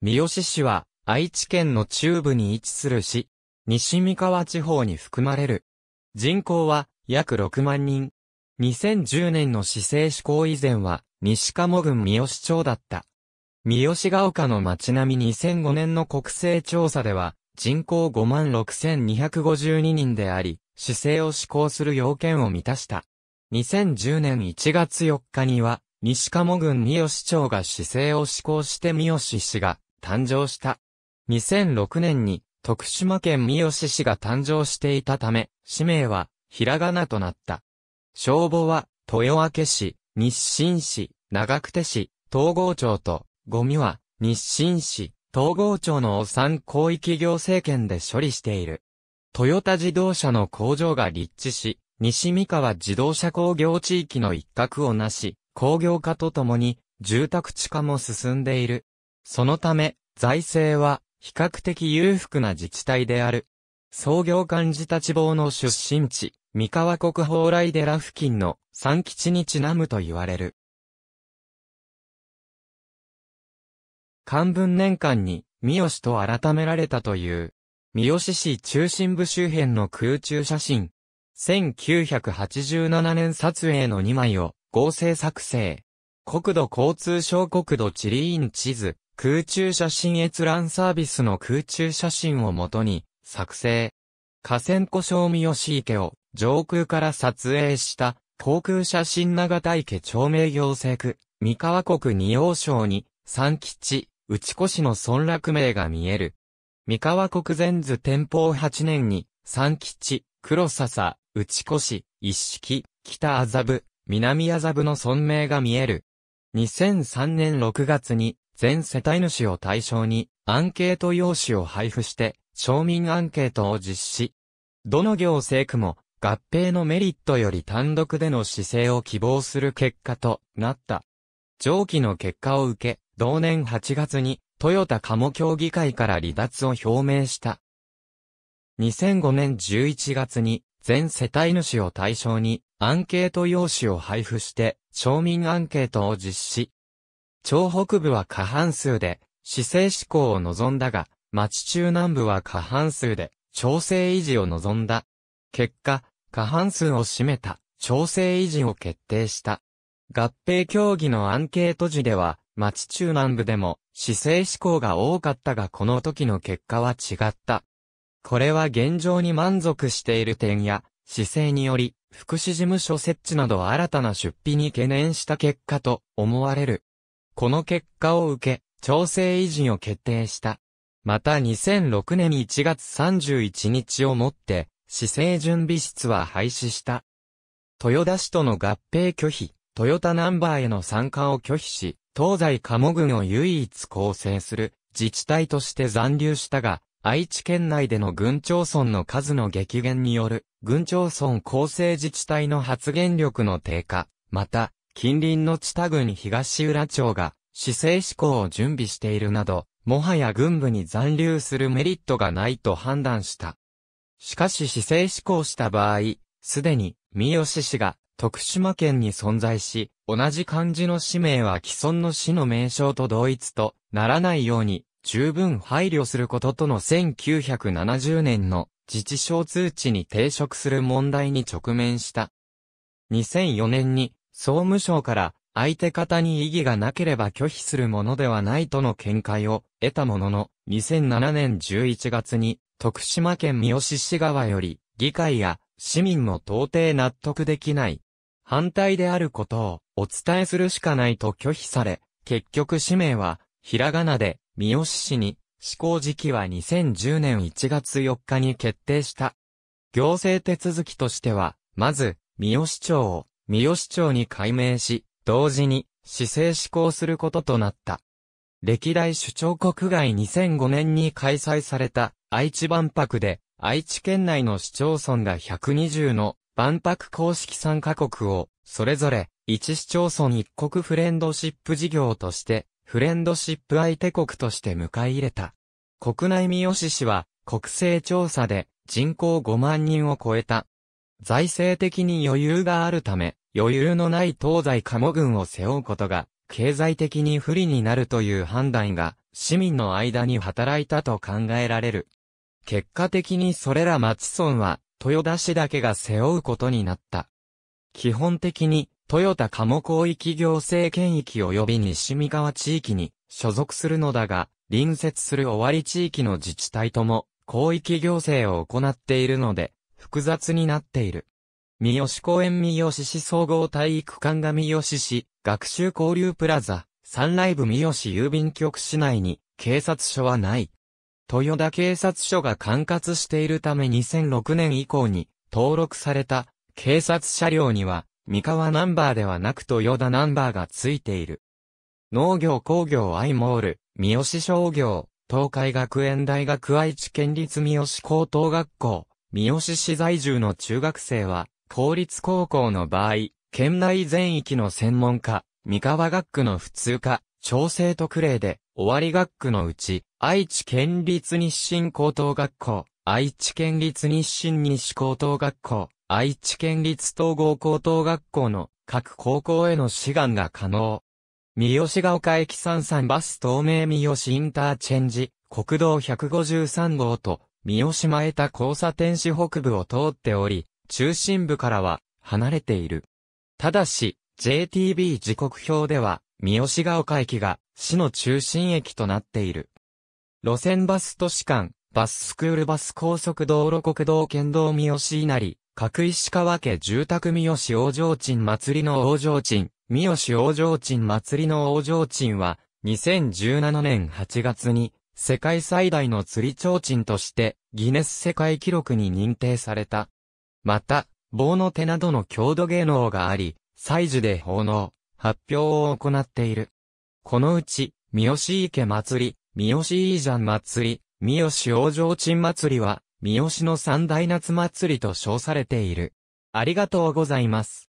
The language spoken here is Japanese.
三好市は、愛知県の中部に位置する市、西三河地方に含まれる。人口は、約6万人。2010年の市政施行以前は、西鴨郡三好町だった。三好が丘の町並み2005年の国勢調査では、人口5万6252人であり、市政を施行する要件を満たした。2010年1月4日には、西鴨郡三好町が市政を施行して三好市が、誕生した。2006年に徳島県三好市が誕生していたため、氏名はひらがなとなった。消防は豊明市、日清市、長久手市、東郷町と、ゴミは日清市、東郷町のお産広域行政圏で処理している。トヨタ自動車の工場が立地し、西三河自動車工業地域の一角をなし、工業化とともに、住宅地化も進んでいる。そのため、財政は比較的裕福な自治体である。創業幹事立坊の出身地、三河国宝来寺付近の三吉にちなむと言われる。漢文年間に、三好と改められたという、三好市中心部周辺の空中写真。1987年撮影の2枚を合成作成。国土交通省国土地理院地図、空中写真閲覧サービスの空中写真をもとに、作成。河川湖小三吉池を上空から撮影した航空写真長田池町名行政区、三河国二王省に、三吉、内越市の村落名が見える。三河国前図天保8年に、三吉、黒笹、内越、一式、北麻布、南麻布の村名が見える。2003年6月に、全世帯主を対象に、アンケート用紙を配布して、町民アンケートを実施。どの行政区も、合併のメリットより単独での姿勢を希望する結果となった。上記の結果を受け、同年8月に、豊田鴨協議会から離脱を表明した。2005年11月に、全世帯主を対象に、アンケート用紙を配布して、町民アンケートを実施。町北部は過半数で、市政志向を望んだが、町中南部は過半数で、調整維持を望んだ。結果、過半数を占めた、調整維持を決定した。合併協議のアンケート時では、町中南部でも、市政志向が多かったがこの時の結果は違った。これは現状に満足している点や、市政により、福祉事務所設置など新たな出費に懸念した結果と思われる。この結果を受け、調整維持を決定した。また2006年1月31日をもって、市政準備室は廃止した。豊田市との合併拒否、豊田ナンバーへの参加を拒否し、東西鴨群を唯一構成する自治体として残留したが、愛知県内での郡町村の数の激減による、郡町村構成自治体の発言力の低下、また、近隣の地多郡東浦町が、市政施行を準備しているなど、もはや軍部に残留するメリットがないと判断した。しかし市政施行した場合、すでに、三好市が徳島県に存在し、同じ漢字の氏名は既存の市の名称と同一とならないように十分配慮することとの1970年の自治省通知に抵触する問題に直面した。2004年に総務省から相手方に異議がなければ拒否するものではないとの見解を得たものの、2007年11月に徳島県三好市側より議会や市民も到底納得できない。反対であることをお伝えするしかないと拒否され、結局氏名は、ひらがなで、三好市に、施行時期は2010年1月4日に決定した。行政手続きとしては、まず、三好町を三好町に改名し、同時に、市政施行することとなった。歴代首長国外2005年に開催された愛知万博で、愛知県内の市町村が120の万博公式参加国を、それぞれ、一市町村一国フレンドシップ事業として、フレンドシップ相手国として迎え入れた。国内三好市は、国勢調査で人口5万人を超えた財政的に余裕があるため、余裕のない東西カモ軍を背負うことが、経済的に不利になるという判断が、市民の間に働いたと考えられる。結果的にそれら町村は、豊田市だけが背負うことになった。基本的に、豊田モ広域行政圏域及び西三河地域に所属するのだが、隣接する尾張地域の自治体とも、広域行政を行っているので、複雑になっている。三好公園三好市総合体育館が三好市、学習交流プラザ、サンライブ三好郵便局市内に警察署はない。豊田警察署が管轄しているため2006年以降に登録された警察車両には三河ナンバーではなく豊田ナンバーがついている。農業工業アイモール、三好商業、東海学園大学愛知県立三好高等学校、三好市在住の中学生は、公立高校の場合、県内全域の専門家、三河学区の普通科、調整特例で、終わり学区のうち、愛知県立日清高等学校、愛知県立日清西高等学校、愛知県立統合高等学校の各高校への志願が可能。三好が丘駅33バス東名三好インターチェンジ、国道153号と三好前田交差点市北部を通っており、中心部からは離れている。ただし、JTB 時刻表では、三好が丘駅が市の中心駅となっている。路線バス都市間、バススクールバス高速道路国道県道三好稲荷、各石川家住宅三好大城鎮祭りの大城鎮、三好大城鎮祭りの大城鎮は、2017年8月に、世界最大の釣り提灯として、ギネス世界記録に認定された。また、棒の手などの郷土芸能があり、祭事で奉納、発表を行っている。このうち、三好池祭り、三好いいじゃん祭り、三好王城鎮祭りは、三好の三大夏祭りと称されている。ありがとうございます。